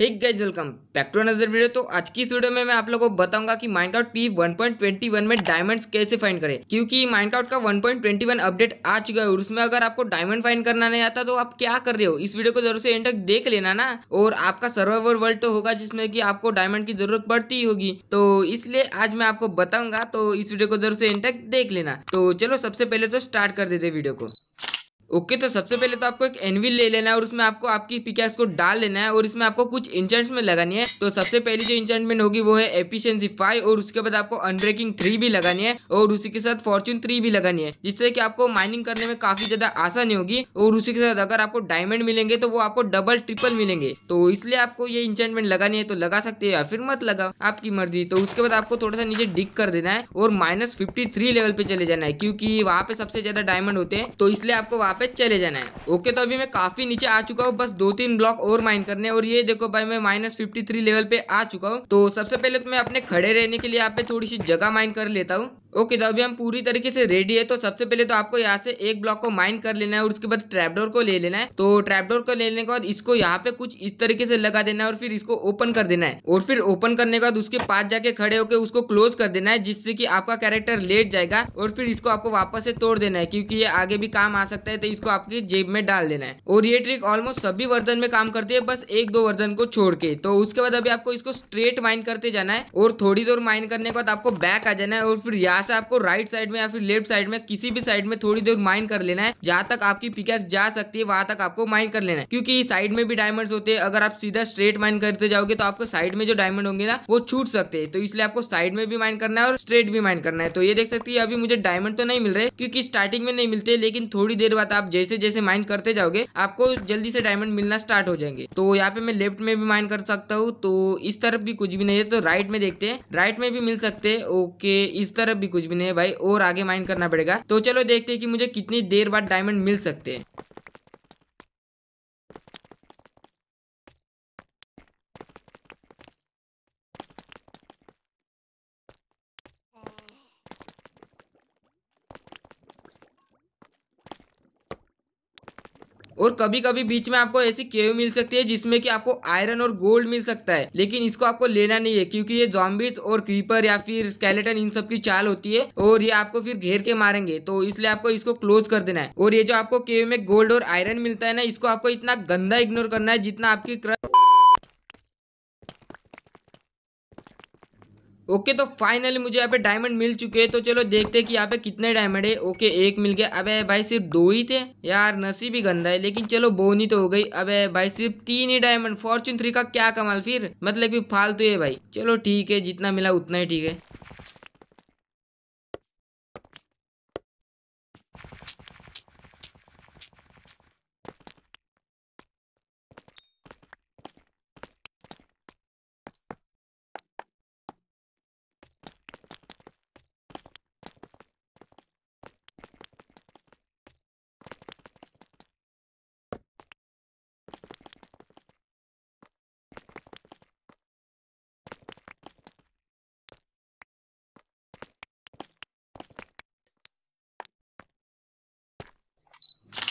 एक guys welcome back to another video तो आज की इस वीडियो में मैं आप लोगों को बताऊंगा कि माइनकाउट पी 1.21 में डायमंड्स कैसे फाइंड करें क्योंकि माइनकाउट का 1.21 अपडेट आ चुका है और उसमें अगर आपको डायमंड फाइंड करना नहीं आता तो आप क्या कर रहे हो इस वीडियो को जरूर से एंड तक देख लेना ना और आपका सर्वर वर्ल्ड तो होगा जिसमें की आपको डायमंड की जरूरत पड़ती होगी तो इसलिए आज मैं आपको बताऊंगा तो इस वीडियो को जरूर से एंड तक देख लेना तो चलो सबसे पहले तो स्टार्ट कर देते वीडियो को ओके तो सबसे पहले तो आपको एक एनविल ले लेना है और उसमें आपको आपकी पिकैक्स को डाल लेना है और इसमें आपको कुछ इंचमेंट लगानी है तो सबसे पहली जो इंचमेंट होगी वो है एफिशिएंसी फाइव और उसके बाद आपको अनब्रेकिंग थ्री भी लगानी है और उसी के साथ फॉर्चून थ्री भी लगानी है जिससे कि आपको माइनिंग करने में काफी ज्यादा आसानी होगी और उसी के साथ अगर आपको डायमंड मिलेंगे तो वो आपको डबल ट्रिपल मिलेंगे तो इसलिए आपको ये इंचमेंट लगानी है तो लगा सकते हैं या फिर मत लगाओ आपकी मर्जी तो उसके बाद आपको थोड़ा सा नीचे डिक कर देना है और माइनस लेवल पे चले जाना है क्योंकि वहाँ पे सबसे ज्यादा डायमंड होते हैं तो इसलिए आपको वहाँ पे चले जाना है ओके तो अभी मैं काफ़ी नीचे आ चुका हूँ बस दो तीन ब्लॉक और माइन करने और ये देखो भाई मैं माइनस फिफ्टी लेवल पे आ चुका हूँ तो सबसे पहले तो मैं अपने खड़े रहने के लिए यहाँ पे थोड़ी सी जगह माइन कर लेता हूँ ओके तो अभी हम पूरी तरीके से रेडी है तो सबसे पहले तो आपको यहाँ से एक ब्लॉक को माइन कर लेना है और उसके बाद ट्रैपडोर को ले लेना है तो ट्रैपडोर को लेने के बाद इसको यहाँ पे कुछ इस तरीके से लगा देना है और फिर इसको ओपन कर देना है और फिर ओपन करने के बाद उसके पास जाके खड़े होकर उसको क्लोज कर देना है जिससे की आपका कैरेक्टर लेट जाएगा और फिर इसको आपको वापस से तोड़ देना है क्योंकि ये आगे भी काम आ सकता है तो इसको आपकी जेब में डाल देना है और ये ट्रिक ऑलमोस्ट सभी वर्जन में काम करती है बस एक दो वर्जन को छोड़ के तो उसके बाद अभी आपको इसको स्ट्रेट माइन करते जाना है और थोड़ी देर माइन करने के बाद आपको बैक आ जाना है और फिर यहाँ से आपको राइट साइड में या फिर लेफ्ट साइड में किसी भी साइड में थोड़ी देर माइंड कर लेना है जहाँ तक आपकी पिकेक्स जा सकती है वहां तक आपको माइन कर लेना है क्योंकि साइड में भी डायमंड होते हैं अगर आप सीधा स्ट्रेट माइन करते जाओगे तो आपको साइड में जो डायमंड होंगे ना वो छूट सकते हैं तो इसलिए आपको साइड में भी माइन करना है और स्ट्रेट भी माइंड करना है तो ये देख सकते है अभी मुझे डायमंड तो नहीं मिल रहे क्योंकि स्टार्टिंग में नहीं मिलते लेकिन थोड़ी देर बाद आप जैसे जैसे माइंड करते जाओगे आपको जल्दी से डायमंड मिलना स्टार्ट हो जाएंगे तो यहाँ पे मैं लेफ्ट में भी माइंड कर सकता हूँ तो इस तरफ भी कुछ भी नहीं है तो राइट में देखते हैं राइट में भी मिल सकते हैं ओके इस तरफ भी भी कुछ भी नहीं है भाई और आगे माइन करना पड़ेगा तो चलो देखते हैं कि मुझे कितनी देर बाद डायमंड मिल सकते हैं और कभी कभी बीच में आपको ऐसी केव मिल सकती है जिसमें कि आपको आयरन और गोल्ड मिल सकता है लेकिन इसको आपको लेना नहीं है क्योंकि ये जॉम्बिस और क्रीपर या फिर स्केलेटन इन सब की चाल होती है और ये आपको फिर घेर के मारेंगे तो इसलिए आपको इसको क्लोज कर देना है और ये जो आपको केव में गोल्ड और आयरन मिलता है ना इसको आपको इतना गंदा इग्नोर करना है जितना आपकी क्रश ओके तो फाइनली मुझे यहाँ पे डायमंड मिल चुके हैं तो चलो देखते हैं कि यहाँ पे कितने डायमंड है ओके एक मिल गया अबे भाई सिर्फ दो ही थे यार नसीब ही गंदा है लेकिन चलो बोनी तो हो गई अबे भाई सिर्फ तीन ही डायमंड फॉर्चून थ्री का क्या कमाल फिर मतलब कि फालतू है भाई चलो ठीक है जितना मिला उतना ही ठीक है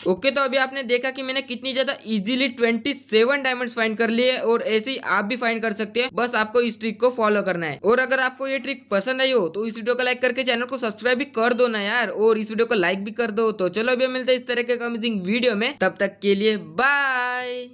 ओके तो अभी आपने देखा कि मैंने कितनी ज्यादा इजीली 27 डायमंड फाइंड कर लिए और ऐसे ही आप भी फाइंड कर सकते हैं बस आपको इस ट्रिक को फॉलो करना है और अगर आपको ये ट्रिक पसंद आई हो तो इस वीडियो को लाइक करके चैनल को सब्सक्राइब भी कर दो ना यार और इस वीडियो को लाइक भी कर दो तो चलो अभी मिलते हैं इस तरह के अमेजिंग वीडियो में तब तक के लिए बाय